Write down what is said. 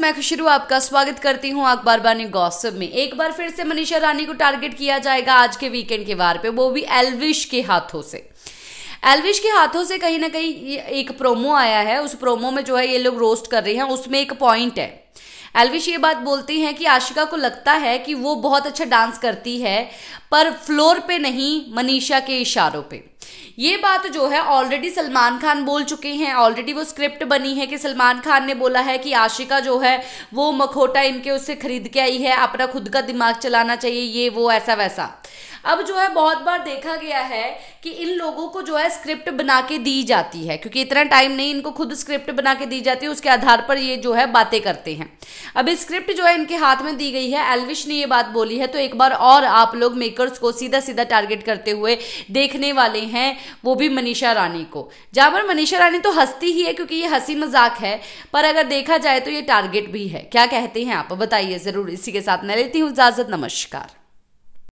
मैं खुशरू आपका स्वागत करती हूं अखबार बानी गॉसिप में एक बार फिर से मनीषा रानी को टारगेट किया जाएगा आज के वीकेंड के वार पे वो भी एलविश के हाथों से एलविश के हाथों से कहीं ना कहीं एक प्रोमो आया है उस प्रोमो में जो है ये लोग रोस्ट कर रहे हैं उसमें एक पॉइंट है एलविश ये बात बोलती हैं कि आशिका को लगता है कि वो बहुत अच्छा डांस करती है पर फ्लोर पे नहीं मनीषा के इशारों पे ये बात जो है ऑलरेडी सलमान खान बोल चुके हैं ऑलरेडी वो स्क्रिप्ट बनी है कि सलमान खान ने बोला है कि आशिका जो है वो मखोटा इनके उससे खरीद के आई है अपना खुद का दिमाग चलाना चाहिए ये वो ऐसा वैसा अब जो है बहुत बार देखा गया है कि इन लोगों को जो है स्क्रिप्ट बना के दी जाती है क्योंकि इतना टाइम नहीं इनको खुद स्क्रिप्ट बना के दी जाती है उसके आधार पर ये जो है बातें करते हैं अब स्क्रिप्ट जो है इनके हाथ में दी गई है एलविश ने ये बात बोली है तो एक बार और आप लोग मेकर्स को सीधा सीधा टारगेट करते हुए देखने वाले हैं वो भी मनीषा रानी को जहाँ पर मनीषा रानी तो हंसती ही है क्योंकि ये हंसी मजाक है पर अगर देखा जाए तो ये टारगेट भी है क्या कहते हैं आप बताइए ज़रूर इसी के साथ मैं लेती हूँ इजाज़त नमस्कार